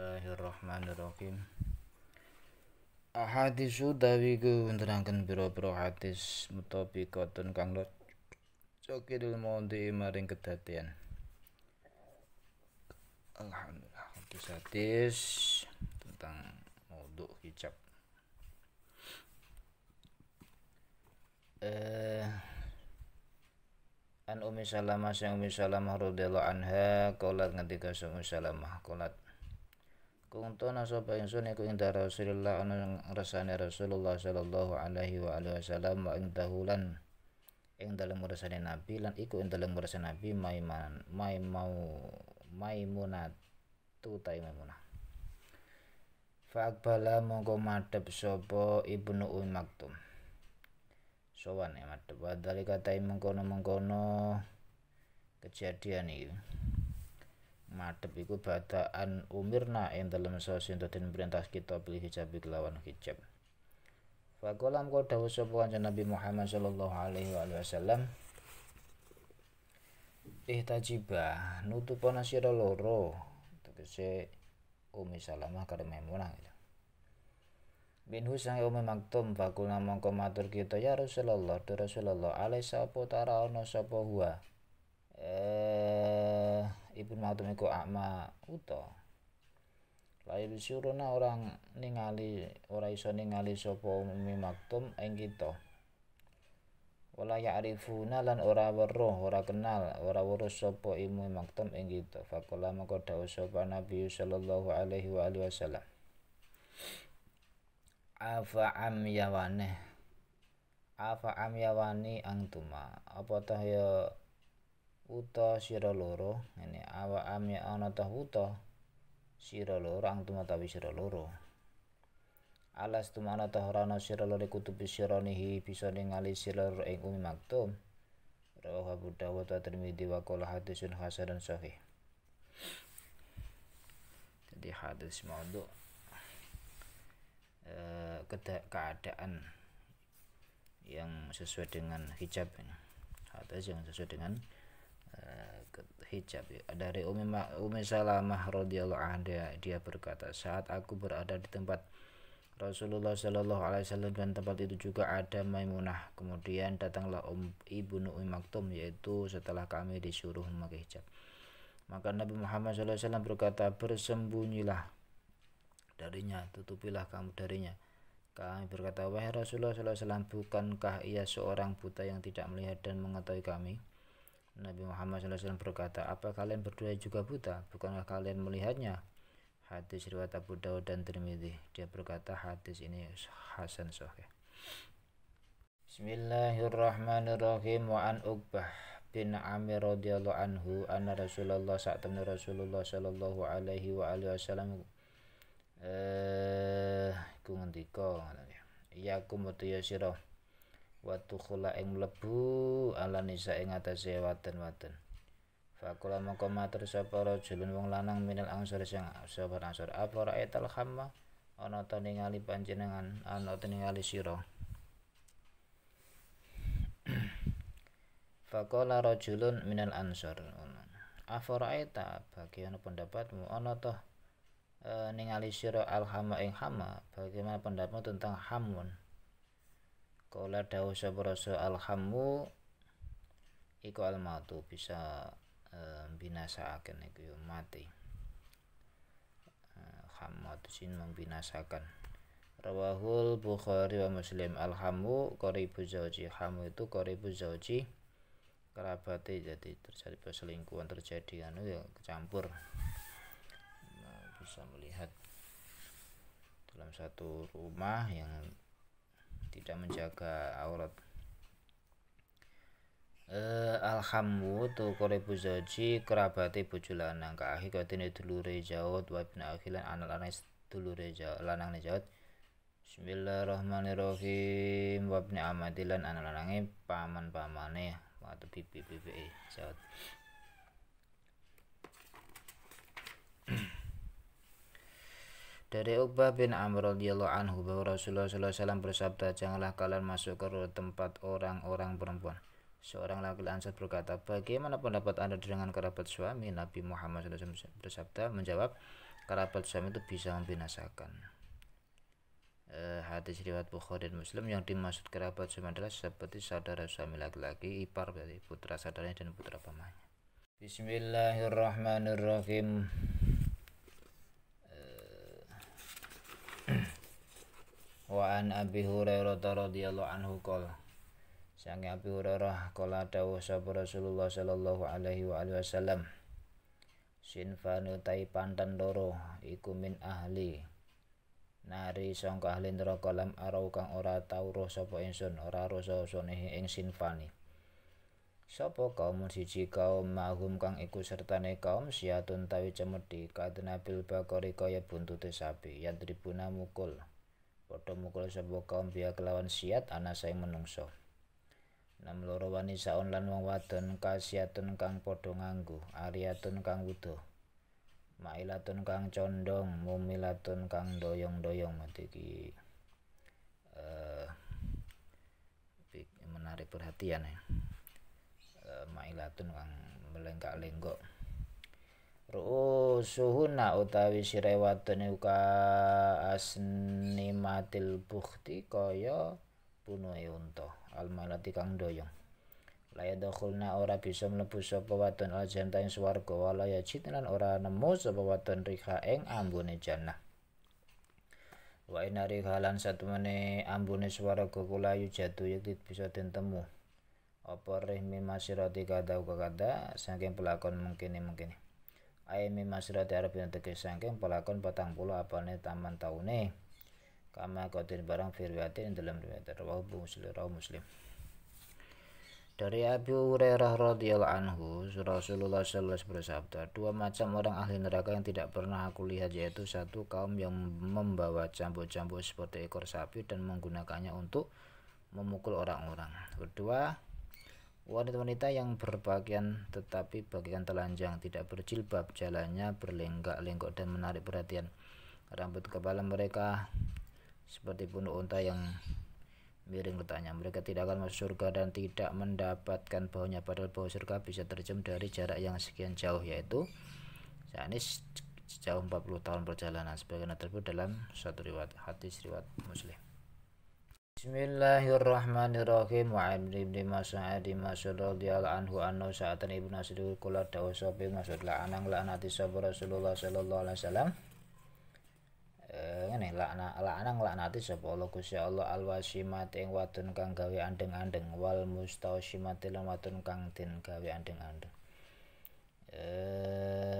Bismillahirrahmanirrahim. Ahadis utawi kuwontenaken biro-biro hadis mutabi koton kang cokidul di maring kedatian. Alhamdulillah hadis hadis tentang maudhu hijab. Eh An umi Salamah sang umi Salamah rodelo anha Kolat ngetika sang umi Salamah kolat Kuntu nasaba insun iku inda Rasulillah ana ngrasani Rasulullah sallallahu alaihi wa alihi wasallam wa ing dahulan ing dalem ngrasani Nabi lan iku ing dalem ngrasani Nabi maiman mau, maimunatu ta maimunah Fa'akbala mongko madhep sapa Ibnu Ummi Maktum Sowan ya madhep wa dalika ta mengkono-mengkono kejadian iki madep iku badaan umirna ing dalem sesinten perintah kita pilih hijab lawan hijab Fakulam kau dahulu sebuah Nabi Muhammad Sallallahu Alaihi Wasallam ihtajiba nutupana sira loro tegese Umi Salamah karo Maimunah gitu. Minhu sang Umi Maktum Fakulam mongko matur kita ya Rasulullah Rasulullah Alaih sapa tara ana sapa huwa eh ibun mau temiko akma uto lail syuruna orang ningali ora iso ningali sapa ummi maktum ing kita wala ya'rifuna lan ora weruh ora kenal ora weruh sapa ilmu maktum ing kita faqala maka dawuh sapa nabi sallallahu alaihi wa alihi wasallam afa am yawane afa am yawani antuma apa tah ya wuta siro loro ini awa ya ana ta wuta siro loro antum tawi siro loro alas tumana ta ora ana siro loro kutubi siranihi bisa ningali siro loro ing umi maktum rawahu Abu Dawud wa wakola wa qala hadisun dan jadi hadis maudhu e, eh, keadaan yang sesuai dengan hijab hadis yang sesuai dengan Eh, hijab ya. dari Umi, Ma, Umi Salamah radhiyallahu anha dia berkata saat aku berada di tempat Rasulullah Shallallahu Alaihi Wasallam dan tempat itu juga ada Maimunah. Kemudian datanglah Um ibnu Umi Maktum yaitu setelah kami disuruh memakai hijab. Maka Nabi Muhammad Shallallahu Alaihi Wasallam berkata bersembunyilah darinya, tutupilah kamu darinya. Kami berkata wahai Rasulullah Shallallahu Alaihi Wasallam bukankah ia seorang buta yang tidak melihat dan mengetahui kami? Nabi Muhammad SAW berkata, apa kalian berdua juga buta? Bukankah kalian melihatnya? Hadis riwayat Abu Dawud dan Tirmidzi. Dia berkata hadis ini hasan sahih. Bismillahirrahmanirrahim wa an Uqbah bin Amir radhiyallahu anhu anna Rasulullah sa'tamna Rasulullah sallallahu alaihi wa alihi wasallam eh ku ngendika ngono ya. Iyakum mutiyasira watu kula ing mlebu ala nisa ing atase waten-waten Fakula mongko matur sapa rajulun wong lanang minal ansor sing sahabat ansor apa ra'aital khamma ana to ningali panjenengan ana to ningali sira Fakola rajulun minal ansor Aforaita bagian pendapatmu ana to e, eh, ningali sira alhama ing hama bagaimana pendapatmu tentang hamun dawuh sapa rasa alhamu iku almatu bisa e, binasa akan iku ya, mati e, hamad sin membinasakan rawahul bukhari wa muslim alhamu qaribu zauji hamu itu qaribu zauji kerabatnya jadi terjadi perselingkuhan terjadi anu ya kecampur nah, bisa melihat dalam satu rumah yang tidak menjaga aurat eh alhamwu tu korebu zoji kerabati bojo lanang ka ahi katine dulure jaut wa ibnu akhilan anak lanang dulure jaut lanang jaut Bismillahirrahmanirrahim wa amati lan anak lanange paman-pamane atau bibi-bibi eh, jaut Dari Uqbah bin Amr radhiyallahu anhu bahwa Rasulullah SAW bersabda, "Janganlah kalian masuk ke tempat orang-orang perempuan." Seorang laki laki Ansar berkata, "Bagaimana pendapat Anda dengan kerabat suami?" Nabi Muhammad SAW bersabda menjawab, "Kerabat suami itu bisa membinasakan." Uh, hadis riwayat Bukhari dan Muslim yang dimaksud kerabat suami adalah seperti saudara suami laki-laki, ipar berarti putra saudaranya dan putra pamannya. Bismillahirrahmanirrahim. wa an abi hurairah radhiyallahu anhu qala sang abi hurairah qala dawuh sapa rasulullah sallallahu alaihi wa alihi wasallam sinfanu tai panten loro iku min ahli nari sangka ahli neraka lam arau kang ora tau roh sapa ingsun ora rasa sonehe ing sinfani Sopo kaum siji kaum mahum kang iku sertane kaum siatun tawi cemedi kadenabil bakori kaya buntute sapi tribuna mukul padha mukul sapa kaum biya kelawan siat ana sing menungso Nam loro wanisa lan wong wadon kasiatun kang padha nganggo, ariatun kang wudo. Mailatun kang condong, mumilatun kang doyong-doyong mati iki. Uh, menarik perhatian ya. Uh, mailatun kang melengkak-lenggok rusuhuna utawi sirewatun uka asnimatil bukti kaya punuhe unta almalati kang doyong laya dakhulna ora bisa mlebu sapa watun al jannah ing swarga wala ya lan ora nemu sapa watun riha ing ambune jannah wa satu halan satemene ambune swarga kula yujadu yakti bisa ditemu temu apa rihmi masirati kada kada saking pelakon mungkin mungkin Aimi arab yang tegis sangking pelakon patang apa apalnya taman taune kama kotin barang firwatin dalam riwayat rawahu muslim rawahu muslim dari Abu Hurairah radhiyallahu anhu Rasulullah sallallahu bersabda dua macam orang ahli neraka yang tidak pernah aku lihat yaitu satu kaum yang membawa cambuk-cambuk seperti ekor sapi dan menggunakannya untuk memukul orang-orang kedua Wanita-wanita yang berpakaian tetapi bagian telanjang, tidak berjilbab, jalannya berlenggak-lenggok dan menarik perhatian. Rambut kepala mereka seperti bunuh unta yang miring letaknya. Mereka tidak akan masuk surga dan tidak mendapatkan baunya padahal bau surga bisa terjem dari jarak yang sekian jauh yaitu saat ini sejauh 40 tahun perjalanan sebagaimana tersebut dalam satu riwayat hadis riwayat Muslim. Bismillahirrahmanirrahim wa amri ibn mas'ad mas'ud radhiyallahu anhu anna sa'atan ibnu asdul kula dawu sapa mas'ud la'anang la'nati sapa Rasulullah sallallahu alaihi wasallam eh ngene lakna la'anang la'nati sapa Allah Gusti Allah alwasimat ing wadon kang gawe andeng-andeng wal mustausimat lan wadon kang den gawe andeng-andeng eh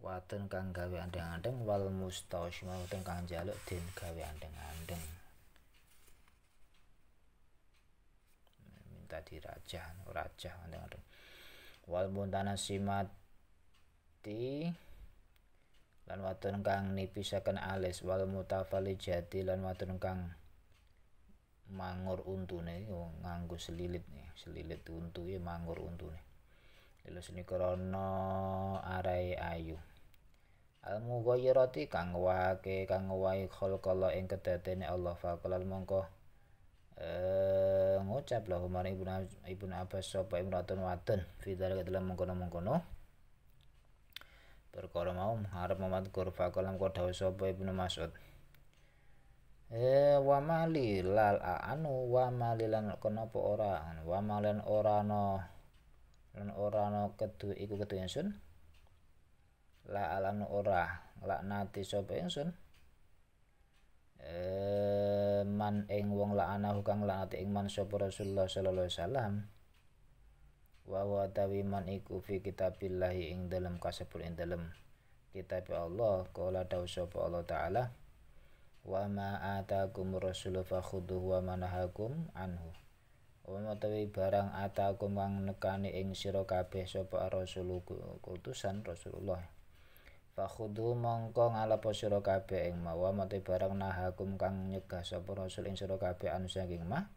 Waten kang gawe andeng-andeng wal mustausyima waten kang jaluk den gawe andeng-andeng minta dirajah rajah andeng-andeng wal muntana simati lan waten kang nipisaken alis wal mutafali jati lan waten kang mangur untune nganggo selilit nih selilit untu ya mangur untune Lelos ini krono arai ayu al mughayyirati kang wake kang wahi khalqallah ing kedatene Allah faqalal mongko eh ngucap lahu maring ibnu ibnu Abbas sapa imratun wadon fi dalika dalam mengkono-mengkono perkara mau arep mamadkur faqalam kok dawuh sapa Ibnu Mas'ud eh wa mali lal anu wamali lan kenapa ora anu, wa malan ora no lan ora no kedu iku kedu sun la alam ora laknati sapa ingsun e, man ing wong ana hukang kang nati ing man sapa Rasulullah sallallahu alaihi wasallam wa wa tawiman iku fi kitabillah ing dalam kasebut ing dalam kitab Allah qala dawu sapa Allah taala wa ma atakum rasul fakhuduhu wa manahakum anhu wa tawi barang atakum kang nekani ing sira kabeh sapa rasul kutusan Rasulullah Fakhudhu mongko ngalapo sira kabeh ing mawa mate barang nahakum kang nyegah sapa rasul ing sira kabeh anu saking mah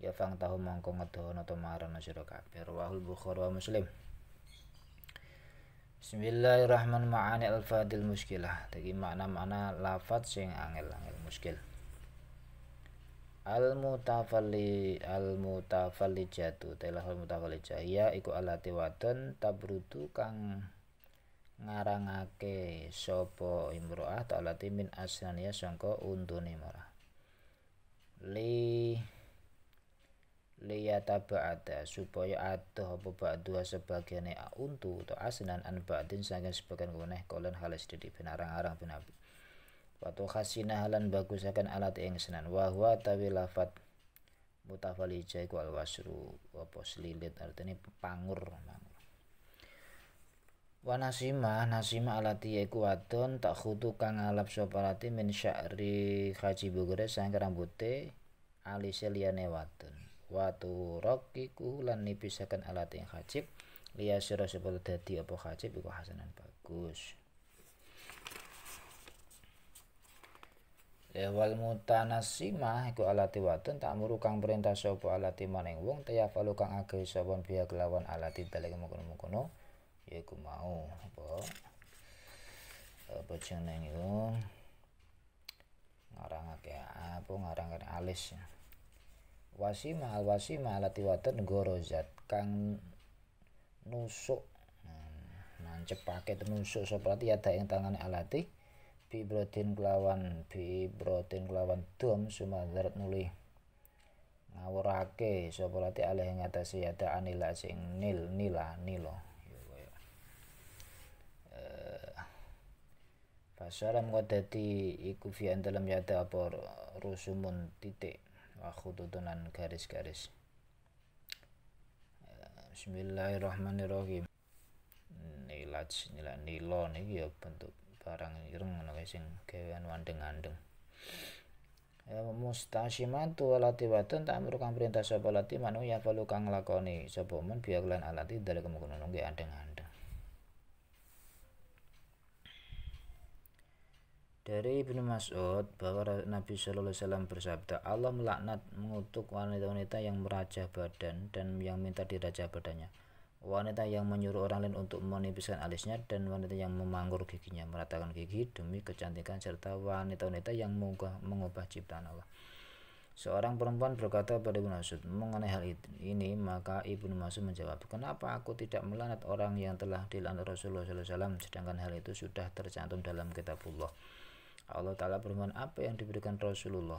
ya fang tahu mongko ngedono to marana sira kabeh rawahul bukhari wa muslim Bismillahirrahmanirrahim ma'ani al-fadil muskilah Tadi makna-makna lafad sing angel-angel muskil Al-mutafalli al jatuh Telah al mutafalli Ya iku alati wadon tabrudu kang ngarangake sopo imro'ah ta'alati min songko untu untune marah li liyata ba'da supaya adoh apa ba'dua sebagiannya untu atau asnan an ba'din sangka sebagian kemeneh kolan halis didik benarang-arang benabi waktu khasina halan akan alat yang senan wahwa tawi lafat mutafali jaiku al wasru apa selilit artinya pangur Wa nasimah nasimah alati yaiku wadon tak khutu kang alap sapa lati min syakri khaji bugure sayang rambute alise liane wadon. Wa ku lan nipisakan alati yang hajib liya sira sapa dadi apa hajib iku hasanan bagus. Ya, wal mutanasimah iku alati watun tak muru kang perintah sapa alati maning wong tayafalu kang agai sopon biya kelawan alati dalek mukono mukono ya aku mau apa apa jeneng itu ngarang ake apa ngarang ake alis wasi mahal wasi mahal tiwatan gorozat kang nusuk hmm, nancep pakai nusuk seperti ada yang tangan alati bibrotin kelawan bibrotin kelawan dom sumadarat nuli ngawurake sapa lati alih ngatasi ada anila sing nil nila nilo Fasyara mengko dadi iku fi dalam yata apa rusumun titik wa tutunan garis-garis. Eh, bismillahirrahmanirrahim. Nilat, nila, nilo niki ya bentuk barang ireng ngono sing gawean wandeng-andeng. Ya, mustasyiman tu alati watun tak amru kang perintah sapa lati manu ya perlu kang lakoni sapa men biya kelan alati dalem kemungkinan nggih andeng-andeng. Dari Ibnu Mas'ud bahwa Nabi Shallallahu Alaihi Wasallam bersabda, Allah melaknat mengutuk wanita-wanita yang meraja badan dan yang minta diraja badannya. Wanita yang menyuruh orang lain untuk menipiskan alisnya dan wanita yang memanggur giginya, meratakan gigi demi kecantikan serta wanita-wanita yang mengubah, mengubah ciptaan Allah. Seorang perempuan berkata pada Ibnu Mas'ud mengenai hal ini, maka Ibnu Mas'ud menjawab, "Kenapa aku tidak melaknat orang yang telah dilaknat Rasulullah SAW sedangkan hal itu sudah tercantum dalam kitabullah?" Allah Ta'ala berfirman apa yang diberikan Rasulullah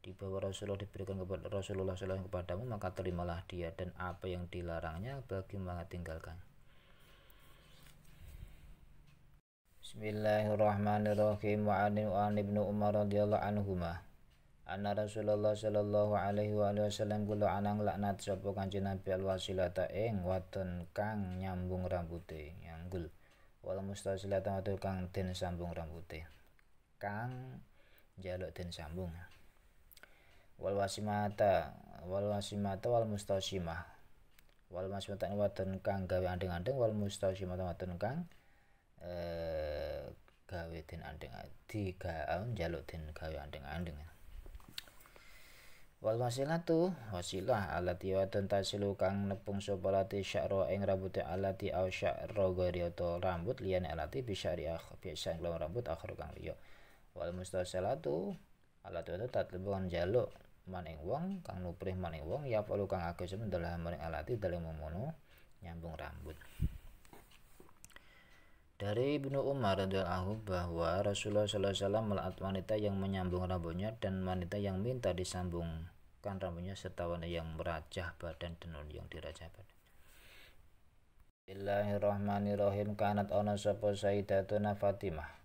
di bawah Rasulullah diberikan kepada Rasulullah SAW kepadamu maka terimalah dia dan apa yang dilarangnya bagi banget tinggalkan Bismillahirrahmanirrahim wa an wa ibn Umar radhiyallahu anhuma Anna Rasulullah sallallahu alaihi wa alihi wasallam kula anang laknat sapa kanjeng Nabi al wasilata ing waton kang nyambung rambute nyanggul wal mustasilata kang den sambung rambute kang jaluk dan sambung wal wasimata wal wasimata wal mustasimah wal wasimata kang gawe andeng-andeng wal itu wadon kang e, gawe dan andeng digaun eh, jaluk den gawe andeng-andeng wal wasilah tu wasilah alati wadon tasilu kang nepung sopalati syakro ing rambutnya alati au syakro gari rambut liyane alati bisyari akh biasa rambut akhir kang liyok wal mustasalatu alat itu tatlubu kan jaluk maning wong kang nuprih maning wong ya perlu kang aku semen adalah maning alati dalam memono nyambung rambut dari Ibnu Umar radhiyallahu bahwa Rasulullah sallallahu alaihi wasallam melihat wanita yang menyambung rambutnya dan wanita yang minta disambungkan rambutnya serta wanita yang merajah badan dan yang dirajah badan. Bismillahirrahmanirrahim kanat ana sapa Sayyidatuna Fatimah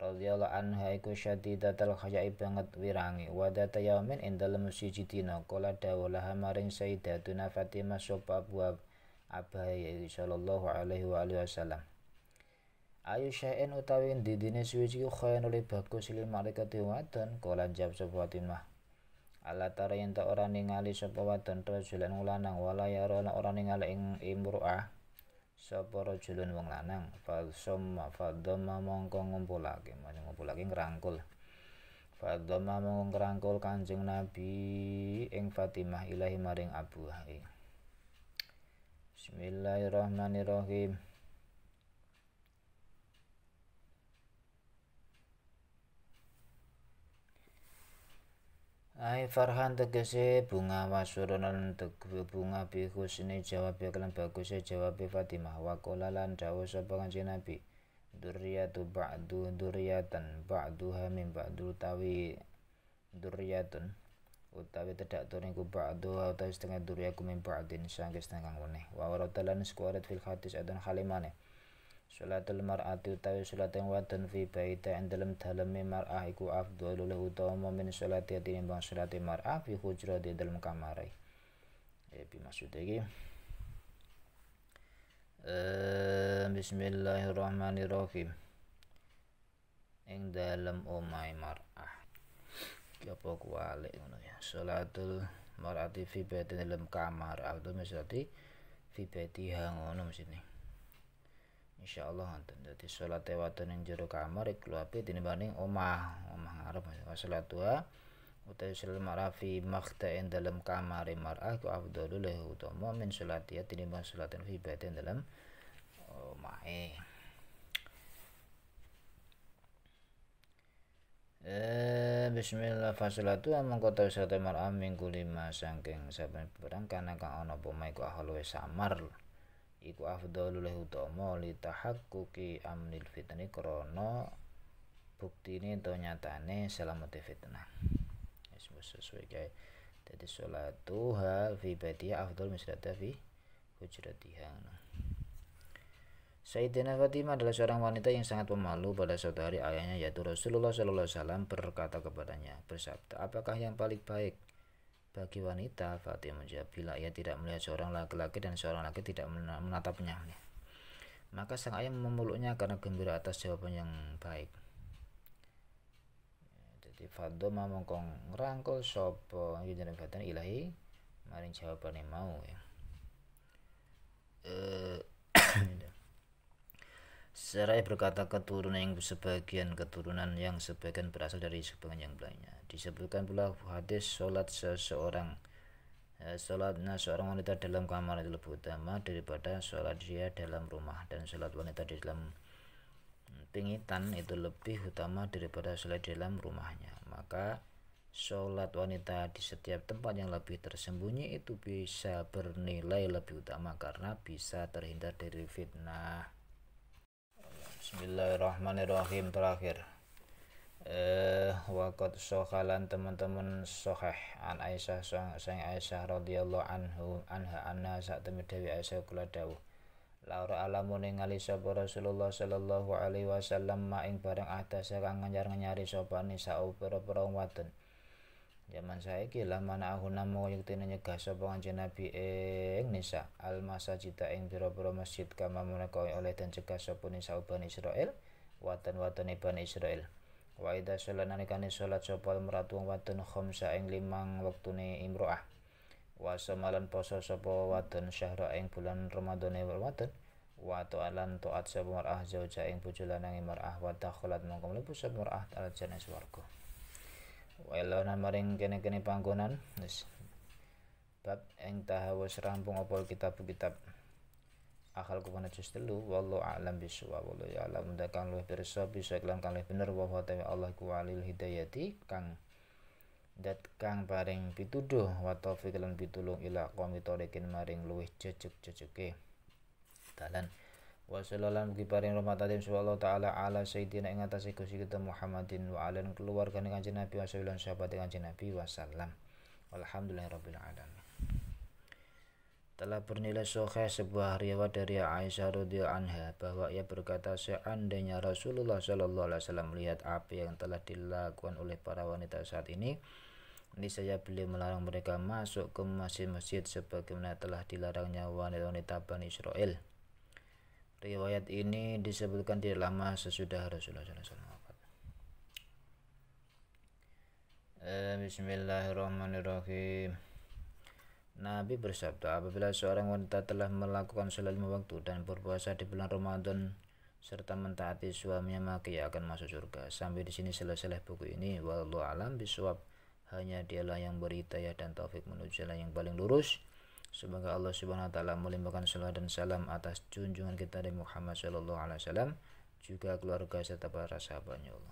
radhiyallahu anha iku syadidatal khayai banget wirangi wa data yaumin ing dalem siji dina maring sayyidatuna Fatimah sapa Abu Abai sallallahu alaihi wa alihi wasallam Ayu syai'in utawi didine suwiji khairul bagus lil malaikat wadon kala jawab sapa Fatimah Ala tara yen ta ora ningali sapa wadon rajulan lanang wala ya ora ningali ing imru'ah sapa rajulun wong lanang ma summa fa dhamma mongko ngumpulake ngumpulake ngrangkul fa dhamma mongko ngrangkul kanjeng nabi ing Fatimah ilahi maring abuhe Bismillahirrahmanirrahim Aye Farhan tegese bunga wasuronan bunga bihu ini jawab kelan bagus ya jawab Fatimah wakola lan dawuh sapa kanjeng Nabi duriyatu ba'du duriyatan ba'duha min ba'du tawi duriyatun utawi tedak tuniku ba'du utawi setengah duriyaku mim ba'din sangke setengah ngone wa waratalan skuarat fil hadis adon halimane Sholatul mar'ati utawi sholat yang wadon fi baita ing dalem daleme mar'ah iku afdhalu lahu utama min sholati tinimbang sholati mar'ah fi di dalem kamare. Ya bi maksud iki. Eh bismillahirrahmanirrahim. Ing dalem omahe mar'ah. Ki apa kuwale ngono ya. Sholatul mar'ati fi baita dalem kamar. Afdhalu sholati fi baitiha ngono mesti Insyaallah Allah wonten dadi salate wonten ing jero kamar iku apik tinimbang omah omah ngarep tua utawi salat ma'rafi makhta'in dalam kamar mar'ah ku afdalu lahu utama min ya tinimbang fi baitin dalam omah Eh, bismillah fasilatu amang kota wisata mar'ah minggu lima sangking saben perang karena kang ono pomai ku ahlu samar iku afdhalu lahu utama li tahaqquqi amnil fitni krana buktine to nyatane selamate fitnah wis sesuai kae dadi salatuha fi badiya afdhal misrata fi hujratiha Sayyidina Fatimah adalah seorang wanita yang sangat pemalu pada suatu hari ayahnya yaitu Rasulullah SAW berkata kepadanya bersabda apakah yang paling baik bagi wanita, Fatimah menjawab, bila ia tidak melihat seorang laki-laki dan seorang laki tidak menatapnya. Maka sang ayah memeluknya karena gembira atas jawaban yang baik. Jadi Fatimah mengkong rangkul sopo yudhana fatan ilahi maring yang mau ya. Eh, Serai berkata keturunan yang sebagian keturunan yang sebagian berasal dari sebagian yang lainnya. Disebutkan pula hadis sholat seseorang e, sholatnya seorang wanita dalam kamar itu lebih utama daripada sholat dia dalam rumah dan sholat wanita di dalam pingitan itu lebih utama daripada sholat di dalam rumahnya maka sholat wanita di setiap tempat yang lebih tersembunyi itu bisa bernilai lebih utama karena bisa terhindar dari fitnah Bismillahirrahmanirrahim terakhir eh waqad sohalan teman-teman soheh an Aisyah sang Aisyah radhiyallahu anhu anha anha saat temen Dewi Aisyah kula dawuh Laura alamu ningali sapa Rasulullah sallallahu alaihi wasallam ma ing bareng atas kang nyar-nyari sapa nisa pira-pira wadon zaman saiki la manahuna mung yekti nyegah sapa kanjeng eng nisa al cita eng biro pira masjid kama menaka oleh dan cegah sapa nisa ubani Israel watan watan Bani israel wa idza sholat nalikane sholat sapa meratu watan khamsa ing limang wektune imroah wa samalan poso sapa watan syahra ing bulan Ramadane watan wa ta'alan toat sapa jauh zauja ing bojo lanang mar'ah wa takhalat mongko mlebu sapa mar'ah al jannah na maring kene-kene panggonan. Wis. Bab yang tahawas rampung opol kitab-kitab. Akal ku juz telu wallahu a'lam bishawab wallahu ya'lam dakang luwih pirsa bisa iklan kang luwih bener wa Allah ku alil hidayati kang dat kang paring pituduh wa taufiq lan pitulung ila qomi torekin maring luwih cecuk jejege dalan wa sallallahu kibarin ramatadim sallallahu ta'ala ala sayyidina ing atase gusti kita Muhammadin wa ala keluarga kanjeng Nabi wa sallallahu sahabat kanjeng Nabi wa sallam alhamdulillahirabbil alamin telah bernilai sahih sebuah riwayat dari Aisyah radhiyallahu anha bahwa ia berkata seandainya Rasulullah shallallahu alaihi wasallam melihat apa yang telah dilakukan oleh para wanita saat ini saya beliau melarang mereka masuk ke masjid-masjid sebagaimana telah dilarangnya wanita-wanita Bani Israel. Riwayat ini disebutkan tidak lama sesudah Rasulullah SAW wafat. Eh, bismillahirrahmanirrahim. Nabi bersabda, apabila seorang wanita telah melakukan sholat lima waktu dan berpuasa di bulan Ramadan serta mentaati suaminya maka ia akan masuk surga. Sampai di sini selesai buku ini. Wallahu alam bisawab. Hanya dialah yang berita ya dan taufik menuju jalan yang paling lurus. Semoga Allah Subhanahu wa taala melimpahkan salawat dan salam atas junjungan kita dari Muhammad sallallahu alaihi wasallam juga keluarga serta para sahabatnya Allah.